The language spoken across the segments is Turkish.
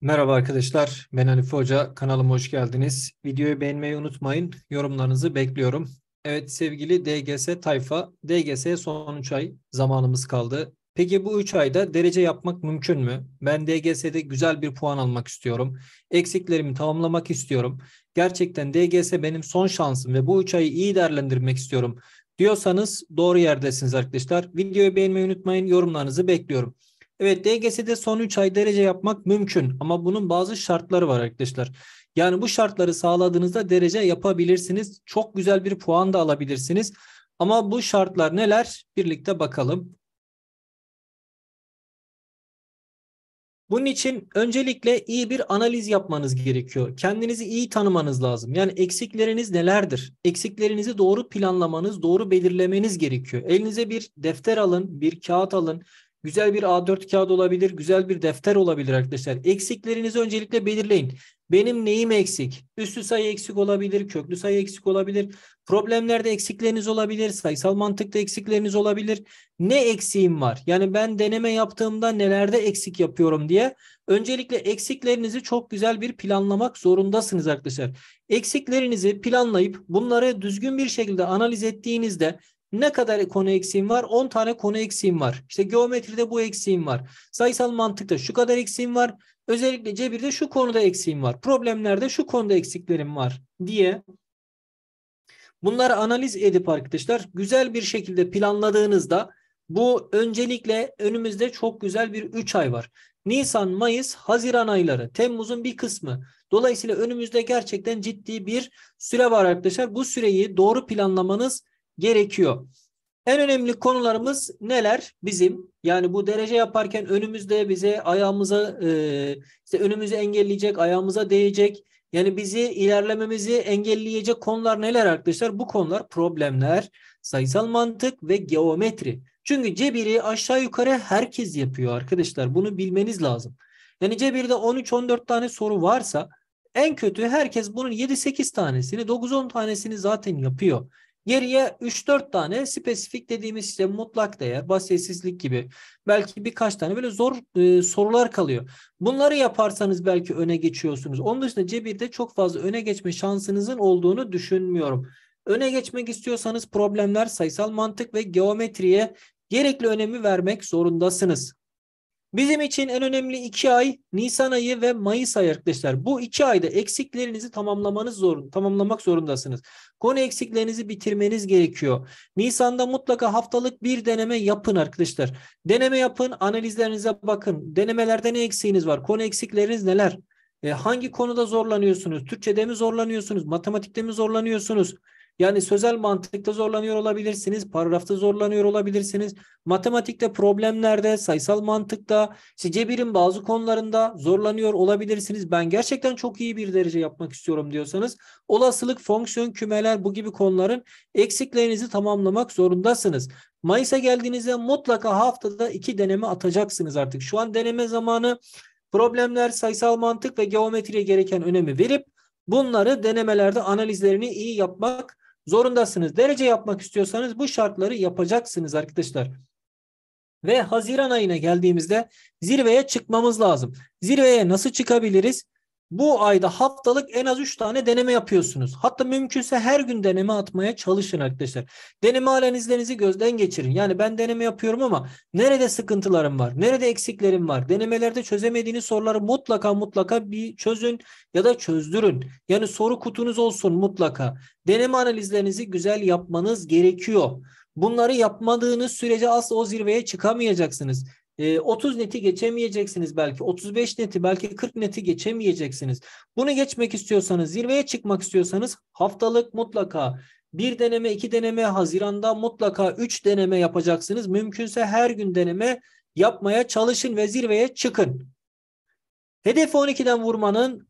Merhaba arkadaşlar, ben Hanife Hoca, kanalıma hoş geldiniz. Videoyu beğenmeyi unutmayın, yorumlarınızı bekliyorum. Evet sevgili DGS tayfa, DGS son 3 ay zamanımız kaldı. Peki bu 3 ayda derece yapmak mümkün mü? Ben DGS'de güzel bir puan almak istiyorum. Eksiklerimi tamamlamak istiyorum. Gerçekten DGS benim son şansım ve bu 3 ayı iyi değerlendirmek istiyorum diyorsanız doğru yerdesiniz arkadaşlar. Videoyu beğenmeyi unutmayın, yorumlarınızı bekliyorum. Evet DGS'de son 3 ay derece yapmak mümkün ama bunun bazı şartları var arkadaşlar. Yani bu şartları sağladığınızda derece yapabilirsiniz. Çok güzel bir puan da alabilirsiniz. Ama bu şartlar neler? Birlikte bakalım. Bunun için öncelikle iyi bir analiz yapmanız gerekiyor. Kendinizi iyi tanımanız lazım. Yani eksikleriniz nelerdir? Eksiklerinizi doğru planlamanız, doğru belirlemeniz gerekiyor. Elinize bir defter alın, bir kağıt alın Güzel bir A4 kağıdı olabilir, güzel bir defter olabilir arkadaşlar. Eksiklerinizi öncelikle belirleyin. Benim neyim eksik? Üstü sayı eksik olabilir, köklü sayı eksik olabilir. Problemlerde eksikleriniz olabilir, sayısal mantıkta eksikleriniz olabilir. Ne eksiğim var? Yani ben deneme yaptığımda nelerde eksik yapıyorum diye. Öncelikle eksiklerinizi çok güzel bir planlamak zorundasınız arkadaşlar. Eksiklerinizi planlayıp bunları düzgün bir şekilde analiz ettiğinizde ne kadar konu eksiğim var? 10 tane konu eksiğim var. İşte geometride bu eksiğim var. Sayısal mantıkta şu kadar eksiğim var. Özellikle cebirde şu konuda eksiğim var. Problemlerde şu konuda eksiklerim var diye bunları analiz edip arkadaşlar güzel bir şekilde planladığınızda bu öncelikle önümüzde çok güzel bir 3 ay var. Nisan, Mayıs, Haziran ayları, Temmuz'un bir kısmı. Dolayısıyla önümüzde gerçekten ciddi bir süre var arkadaşlar. Bu süreyi doğru planlamanız gerekiyor. En önemli konularımız neler bizim? Yani bu derece yaparken önümüzde bize ayağımıza e, işte önümüzü engelleyecek, ayağımıza değecek yani bizi ilerlememizi engelleyecek konular neler arkadaşlar? Bu konular problemler, sayısal mantık ve geometri. Çünkü cebiri aşağı yukarı herkes yapıyor arkadaşlar. Bunu bilmeniz lazım. Yani cebirde 13-14 tane soru varsa en kötü herkes bunun 7-8 tanesini 9-10 tanesini zaten yapıyor. Geriye 3-4 tane spesifik dediğimiz işte mutlak değer, basitsizlik gibi belki birkaç tane böyle zor e, sorular kalıyor. Bunları yaparsanız belki öne geçiyorsunuz. Onun dışında cebirde çok fazla öne geçme şansınızın olduğunu düşünmüyorum. Öne geçmek istiyorsanız problemler sayısal mantık ve geometriye gerekli önemi vermek zorundasınız. Bizim için en önemli iki ay Nisan ayı ve Mayıs ayı arkadaşlar. Bu iki ayda eksiklerinizi tamamlamanız zorun, tamamlamak zorundasınız. Konu eksiklerinizi bitirmeniz gerekiyor. Nisan'da mutlaka haftalık bir deneme yapın arkadaşlar. Deneme yapın, analizlerinize bakın. Denemelerde ne eksiğiniz var? Konu eksikleriniz neler? E, hangi konuda zorlanıyorsunuz? Türkçede mi zorlanıyorsunuz? Matematikte mi zorlanıyorsunuz? Yani sözel mantıkta zorlanıyor olabilirsiniz, paragrafta zorlanıyor olabilirsiniz, matematikte problemlerde, sayısal mantıkta, işte cebirin bazı konularında zorlanıyor olabilirsiniz. Ben gerçekten çok iyi bir derece yapmak istiyorum diyorsanız olasılık, fonksiyon, kümeler bu gibi konuların eksiklerinizi tamamlamak zorundasınız. Mayıs'a geldiğinizde mutlaka haftada iki deneme atacaksınız artık. Şu an deneme zamanı problemler, sayısal mantık ve geometriye gereken önemi verip bunları denemelerde analizlerini iyi yapmak zorundasınız. Derece yapmak istiyorsanız bu şartları yapacaksınız arkadaşlar. Ve Haziran ayına geldiğimizde zirveye çıkmamız lazım. Zirveye nasıl çıkabiliriz? Bu ayda haftalık en az 3 tane deneme yapıyorsunuz. Hatta mümkünse her gün deneme atmaya çalışın arkadaşlar. Deneme analizlerinizi gözden geçirin. Yani ben deneme yapıyorum ama nerede sıkıntılarım var? Nerede eksiklerim var? Denemelerde çözemediğiniz soruları mutlaka mutlaka bir çözün ya da çözdürün. Yani soru kutunuz olsun mutlaka. Deneme analizlerinizi güzel yapmanız gerekiyor. Bunları yapmadığınız sürece asla o zirveye çıkamayacaksınız. 30 ee, neti geçemeyeceksiniz belki. 35 neti belki 40 neti geçemeyeceksiniz. Bunu geçmek istiyorsanız zirveye çıkmak istiyorsanız haftalık mutlaka bir deneme, iki deneme, Haziran'da mutlaka üç deneme yapacaksınız. Mümkünse her gün deneme yapmaya çalışın ve zirveye çıkın. Hedef 12'den vurmanın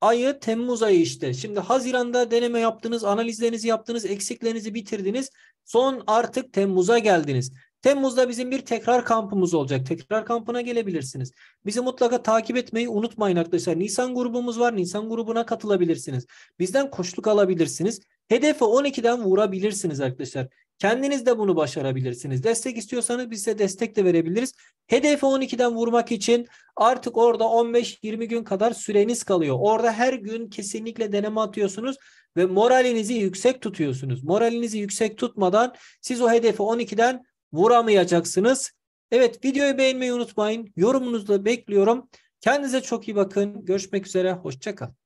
ayı Temmuz ayı işte. Şimdi Haziran'da deneme yaptınız, analizlerinizi yaptınız, eksiklerinizi bitirdiniz. Son artık Temmuz'a geldiniz. Temmuz'da bizim bir tekrar kampımız olacak. Tekrar kampına gelebilirsiniz. Bizi mutlaka takip etmeyi unutmayın arkadaşlar. Nisan grubumuz var. Nisan grubuna katılabilirsiniz. Bizden koçluk alabilirsiniz. Hedefe 12'den vurabilirsiniz arkadaşlar. Kendiniz de bunu başarabilirsiniz. Destek istiyorsanız biz size destek de verebiliriz. Hedefe 12'den vurmak için artık orada 15-20 gün kadar süreniz kalıyor. Orada her gün kesinlikle deneme atıyorsunuz ve moralinizi yüksek tutuyorsunuz. Moralinizi yüksek tutmadan siz o hedefi 12'den vuramayacaksınız. Evet videoyu beğenmeyi unutmayın. Yorumunuzu da bekliyorum. Kendinize çok iyi bakın. Görüşmek üzere. Hoşçakalın.